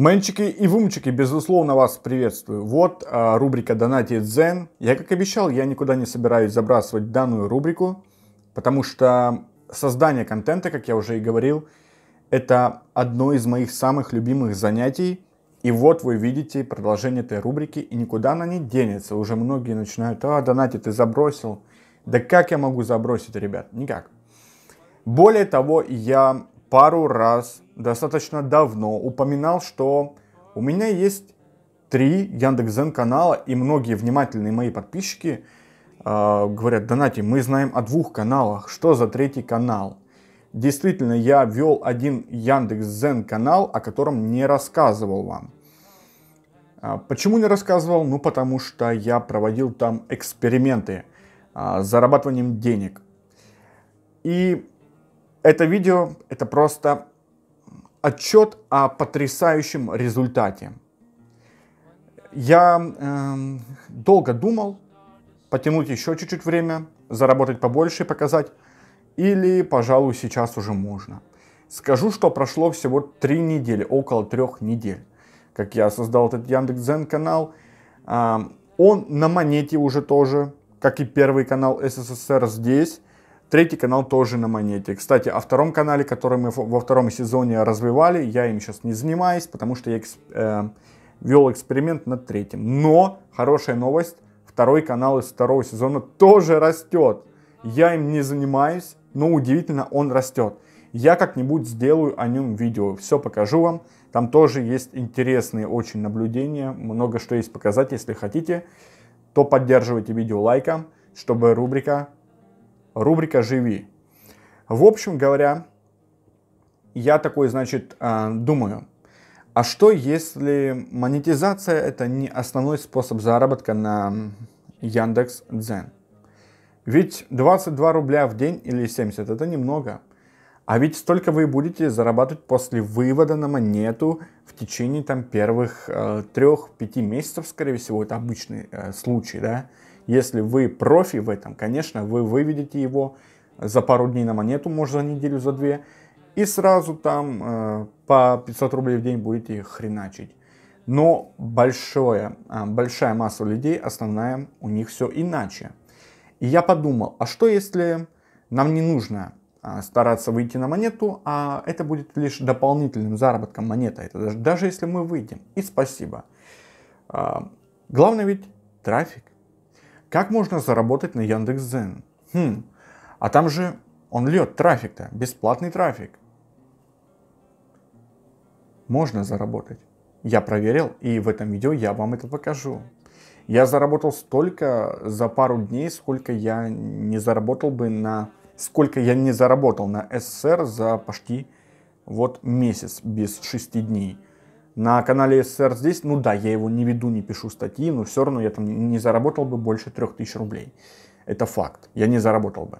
Мальчики и вумчики, безусловно, вас приветствую. Вот а, рубрика Донати Дзен». Я, как обещал, я никуда не собираюсь забрасывать данную рубрику, потому что создание контента, как я уже и говорил, это одно из моих самых любимых занятий. И вот вы видите продолжение этой рубрики, и никуда она не денется. Уже многие начинают, а, Донати, ты забросил. Да как я могу забросить, ребят? Никак. Более того, я пару раз достаточно давно упоминал, что у меня есть три Яндекс.Зен канала, и многие внимательные мои подписчики э, говорят, Донати, мы знаем о двух каналах, что за третий канал? Действительно, я вел один Яндекс.Зен канал, о котором не рассказывал вам. А, почему не рассказывал? Ну, потому что я проводил там эксперименты а, с зарабатыванием денег. И это видео – это просто отчет о потрясающем результате. Я э, долго думал, потянуть еще чуть-чуть время, заработать побольше и показать, или, пожалуй, сейчас уже можно. Скажу, что прошло всего три недели, около трех недель, как я создал этот Яндекс.Зен канал. Эм, он на монете уже тоже, как и первый канал СССР здесь. Третий канал тоже на монете. Кстати, о втором канале, который мы во втором сезоне развивали, я им сейчас не занимаюсь, потому что я э, вел эксперимент над третьим. Но, хорошая новость, второй канал из второго сезона тоже растет. Я им не занимаюсь, но удивительно, он растет. Я как-нибудь сделаю о нем видео, все покажу вам. Там тоже есть интересные очень наблюдения, много что есть показать. Если хотите, то поддерживайте видео лайком, чтобы рубрика рубрика «Живи». В общем говоря, я такой, значит, а, думаю, а что если монетизация это не основной способ заработка на Яндекс Дзен? Ведь 22 рубля в день или 70 это немного. А ведь столько вы будете зарабатывать после вывода на монету в течение там первых э, 3-5 месяцев, скорее всего, это обычный э, случай, да? Если вы профи в этом, конечно, вы выведете его за пару дней на монету, может за неделю, за две, и сразу там э, по 500 рублей в день будете хреначить. Но большое, э, большая масса людей, основная, у них все иначе. И я подумал, а что если нам не нужно э, стараться выйти на монету, а это будет лишь дополнительным заработком монета, это даже, даже если мы выйдем. И спасибо. Э, главное ведь трафик. Как можно заработать на Яндекс.Дзен? Хм, а там же он льет трафик-то, бесплатный трафик. Можно заработать. Я проверил, и в этом видео я вам это покажу. Я заработал столько за пару дней, сколько я не заработал бы на... Сколько я не заработал на СССР за почти вот месяц без 6 дней. На канале СССР здесь, ну да, я его не веду, не пишу статьи, но все равно я там не заработал бы больше 3000 рублей. Это факт, я не заработал бы.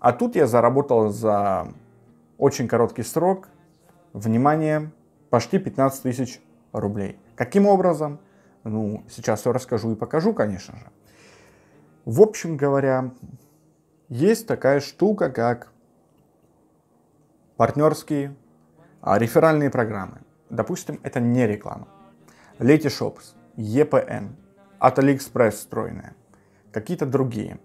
А тут я заработал за очень короткий срок, внимание, почти 15 тысяч рублей. Каким образом? Ну, сейчас все расскажу и покажу, конечно же. В общем говоря, есть такая штука, как партнерские а, реферальные программы. Допустим, это не реклама. Letyshops, EPN, от AliExpress встроенная, какие-то другие.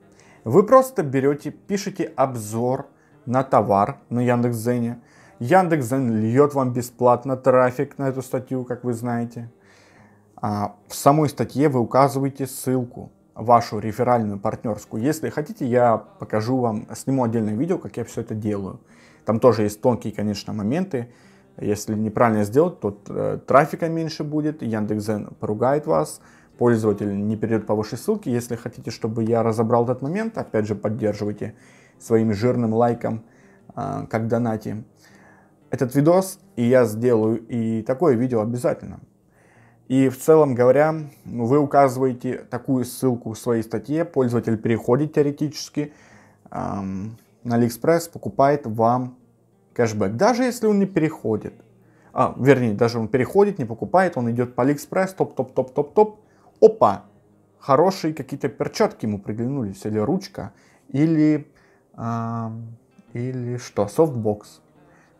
Вы просто берете, пишете обзор на товар на Яндекс.Зене. Яндекс.Зен льет вам бесплатно трафик на эту статью, как вы знаете. А в самой статье вы указываете ссылку, вашу реферальную партнерскую. Если хотите, я покажу вам, сниму отдельное видео, как я все это делаю. Там тоже есть тонкие, конечно, моменты. Если неправильно сделать, то э, трафика меньше будет, Яндекс.Зен поругает вас, пользователь не перейдет по вашей ссылке. Если хотите, чтобы я разобрал этот момент, опять же, поддерживайте своим жирным лайком, э, как донати. этот видос, и я сделаю и такое видео обязательно. И в целом говоря, ну, вы указываете такую ссылку в своей статье, пользователь переходит теоретически эм, на Алиэкспресс, покупает вам кэшбэк, даже если он не переходит. А, вернее, даже он переходит, не покупает, он идет по Алиэкспресс, топ-топ-топ-топ-топ. Опа! Хорошие какие-то перчатки ему приглянулись, или ручка, или, э, или что, софтбокс.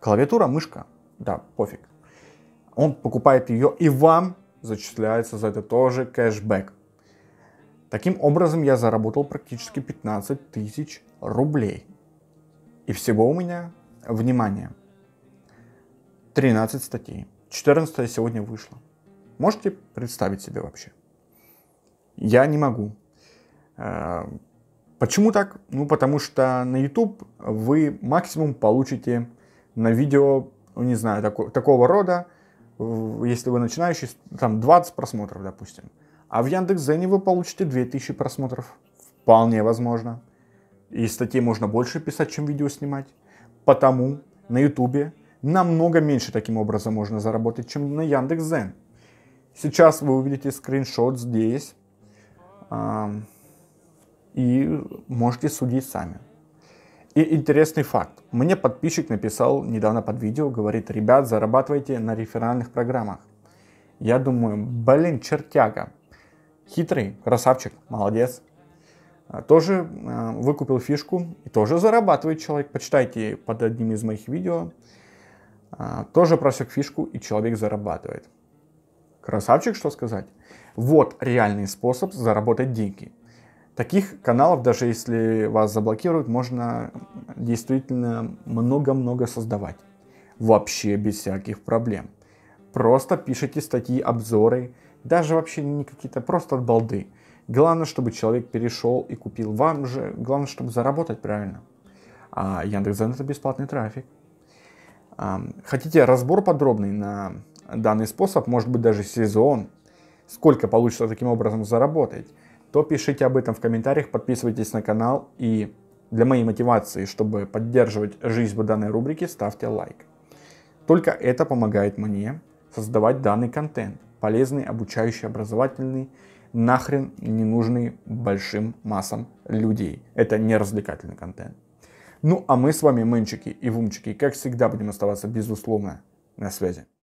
Клавиатура, мышка, да, пофиг. Он покупает ее, и вам зачисляется за это тоже кэшбэк. Таким образом, я заработал практически 15 тысяч рублей. И всего у меня внимание, 13 статей. 14 сегодня вышло. Можете представить себе вообще? Я не могу. Э, почему так? Ну, потому что на YouTube вы максимум получите на видео, ну, не знаю, тако, такого рода, если вы начинающий, там 20 просмотров, допустим. А в Яндекс.Зене вы получите 2000 просмотров. Вполне возможно. И статей можно больше писать, чем видео снимать. Потому на YouTube намного меньше таким образом можно заработать, чем на Яндекс.Зен. Сейчас вы увидите скриншот здесь и можете судить сами. И интересный факт. Мне подписчик написал недавно под видео, говорит, ребят, зарабатывайте на реферальных программах. Я думаю, блин, чертяга. Хитрый, красавчик, молодец. А, тоже а, выкупил фишку и тоже зарабатывает человек. Почитайте под одним из моих видео. А, тоже просек фишку и человек зарабатывает. Красавчик, что сказать? Вот реальный способ заработать деньги. Таких каналов, даже если вас заблокируют, можно действительно много-много создавать. Вообще без всяких проблем. Просто пишите статьи, обзоры, даже вообще не какие-то, просто от балды. Главное, чтобы человек перешел и купил. Вам же главное, чтобы заработать правильно. А Яндекс.Зен это бесплатный трафик. Хотите разбор подробный на данный способ, может быть даже сезон, сколько получится таким образом заработать, то пишите об этом в комментариях, подписывайтесь на канал и для моей мотивации, чтобы поддерживать жизнь в данной рубрике, ставьте лайк. Только это помогает мне создавать данный контент, полезный, обучающий, образовательный, нахрен не нужный большим массам людей. Это не развлекательный контент. Ну а мы с вами, мэнчики и вумчики, как всегда будем оставаться безусловно на связи.